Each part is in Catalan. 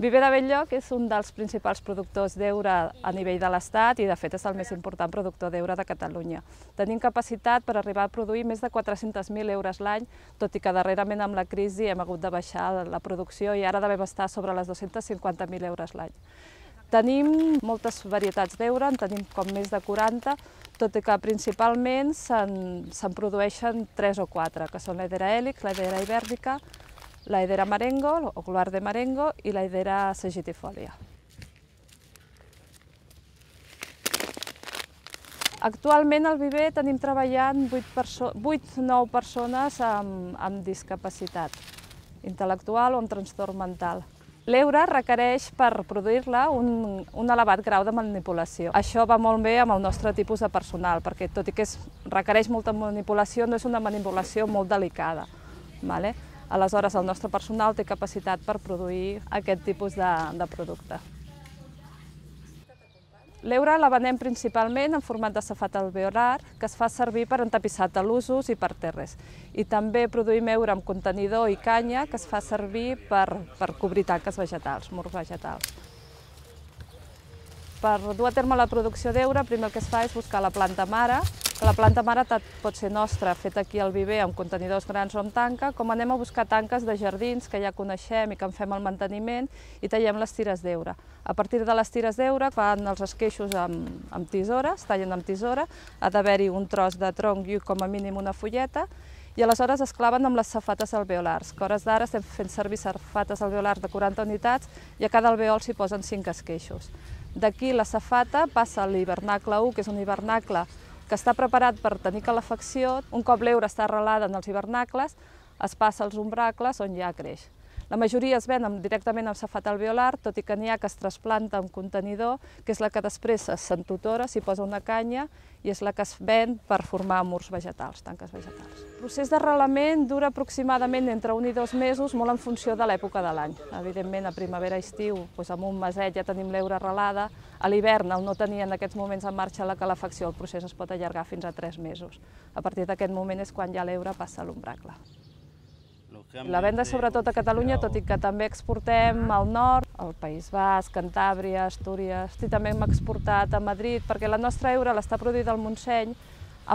Viver de Belllloc és un dels principals productors d'eure a nivell de l'Estat i, de fet, és el més important productor d'eure de Catalunya. Tenim capacitat per arribar a produir més de 400.000 eures l'any, tot i que darrerament amb la crisi hem hagut de baixar la producció i ara devem estar sobre les 250.000 eures l'any. Tenim moltes varietats d'eure, en tenim com més de 40, tot i que principalment se'n se produeixen 3 o 4, que són l'edera hèlix, l'edera ibèrbica, la Hidera marengo, o globar de marengo i la Hidera sagitifolia. Actualment al Viver tenim treballant 8-9 perso persones amb, amb discapacitat intel·lectual o amb trastorn mental. L'eure requereix per produir-la un, un elevat grau de manipulació. Això va molt bé amb el nostre tipus de personal, perquè tot i que es requereix molta manipulació, no és una manipulació molt delicada. Vale? Aleshores, el nostre personal té capacitat per produir aquest tipus de, de producte. L'eura la venem principalment en format de safat alveolar, que es fa servir per entapissar talusos i per terres. I també produïm eura amb contenidor i canya, que es fa servir per, per cobrir tanques vegetals, murs vegetals. Per dur a terme la producció d'eura, primer el que es fa és buscar la planta mare, la planta mare pot ser nostra, feta aquí al viver amb contenidors grans o amb tanca, com anem a buscar tanques de jardins que ja coneixem i que en fem el manteniment i tallem les tires d'eure. A partir de les tires d'eure fan els esqueixos amb, amb tisora, es tallen amb tisora, ha d'haver-hi un tros de tronc i com a mínim una fulleta, i aleshores es claven amb les safates alveolars, que hores d'ara estem fent servir safates alveolars de 40 unitats i a cada alveol s'hi posen 5 esqueixos. D'aquí la safata passa a l'hivernacle 1, que és un hivernacle que està preparat per tenir calefacció. Un cop l'eure està arrelada en els hivernacles, es passa als umbracles on ja creix. La majoria es ven directament al safat alveolar, tot i que n'hi ha que es trasplanta un contenidor, que és la que després s'entutora, s'hi posa una canya i és la que es ven per formar murs vegetals, tanques vegetals. El procés d'arrelament dura aproximadament entre un i dos mesos, molt en funció de l'època de l'any. Evidentment, a primavera i estiu, doncs amb un maset ja tenim l'eure arrelada, a l'hivern, al no tenir en aquests moments en marxa la calefacció, el procés es pot allargar fins a tres mesos. A partir d'aquest moment és quan ja l'eure passa a l'ombracle. La venda sobretot a Catalunya, tot i que també exportem al nord, al País Basc, Cantàbria, Astúries, i també hem exportat a Madrid, perquè la nostra eura l'està produïda al Montseny,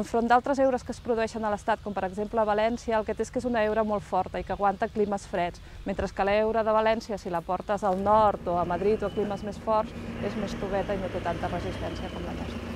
enfront d'altres eures que es produeixen a l'Estat, com per exemple a València, el que té és que és una eura molt forta i que aguanta climes freds, mentre que l'eura de València, si la portes al nord o a Madrid o a climes més forts, és més toveta i no té tanta resistència com la nostra.